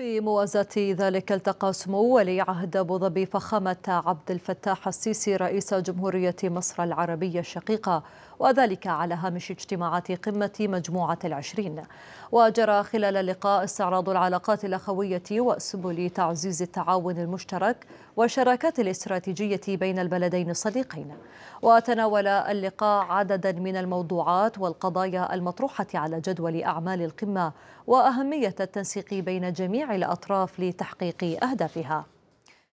في موازاة ذلك التقى سمو ولي عهد أبو ظبي فخامة عبد الفتاح السيسي رئيس جمهورية مصر العربية الشقيقة وذلك على هامش اجتماعات قمة مجموعة العشرين وجرى خلال اللقاء استعراض العلاقات الأخوية وسبل تعزيز التعاون المشترك والشراكات الاستراتيجية بين البلدين الصديقين وتناول اللقاء عددا من الموضوعات والقضايا المطروحة على جدول أعمال القمة وأهمية التنسيق بين جميع الأطراف لتحقيق أهدافها